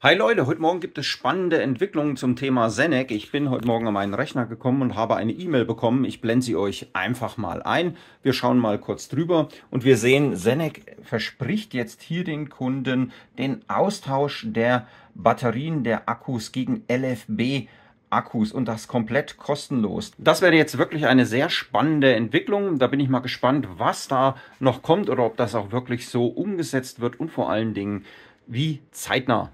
Hi Leute, heute Morgen gibt es spannende Entwicklungen zum Thema Zenec. Ich bin heute Morgen an meinen Rechner gekommen und habe eine E-Mail bekommen. Ich blende sie euch einfach mal ein. Wir schauen mal kurz drüber und wir sehen, Zenec verspricht jetzt hier den Kunden den Austausch der Batterien der Akkus gegen LFB. Akkus und das komplett kostenlos. Das wäre jetzt wirklich eine sehr spannende Entwicklung. Da bin ich mal gespannt, was da noch kommt oder ob das auch wirklich so umgesetzt wird und vor allen Dingen wie zeitnah.